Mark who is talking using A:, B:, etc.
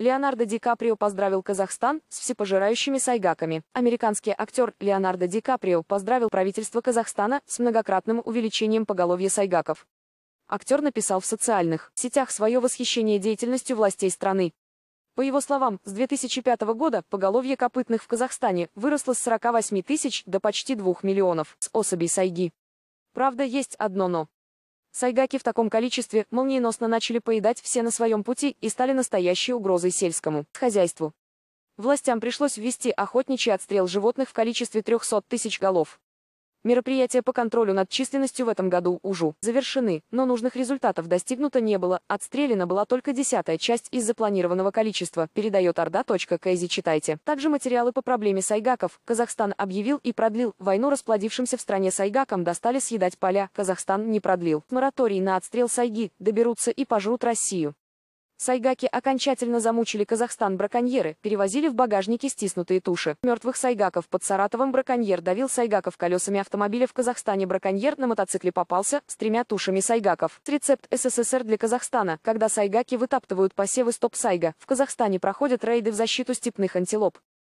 A: Леонардо Ди Каприо поздравил Казахстан с всепожирающими сайгаками. Американский актер Леонардо Ди Каприо поздравил правительство Казахстана с многократным увеличением поголовья сайгаков. Актер написал в социальных сетях свое восхищение деятельностью властей страны. По его словам, с 2005 года поголовье копытных в Казахстане выросло с 48 тысяч до почти 2 миллионов с особей сайги. Правда, есть одно «но». Сайгаки в таком количестве молниеносно начали поедать все на своем пути и стали настоящей угрозой сельскому хозяйству. Властям пришлось ввести охотничий отстрел животных в количестве 300 тысяч голов. Мероприятия по контролю над численностью в этом году УЖУ завершены, но нужных результатов достигнуто не было, отстрелена была только десятая часть из запланированного количества, передает орда.кэзи читайте. Также материалы по проблеме сайгаков. Казахстан объявил и продлил войну расплодившимся в стране сайгакам достали съедать поля, Казахстан не продлил. Мораторий на отстрел сайги доберутся и пожрут Россию. Сайгаки окончательно замучили Казахстан браконьеры, перевозили в багажнике стиснутые туши. Мертвых сайгаков под Саратовом браконьер давил сайгаков колесами автомобиля в Казахстане. Браконьер на мотоцикле попался с тремя тушами сайгаков. Рецепт СССР для Казахстана, когда сайгаки вытаптывают посевы стоп-сайга. В Казахстане проходят рейды в защиту степных антилоп.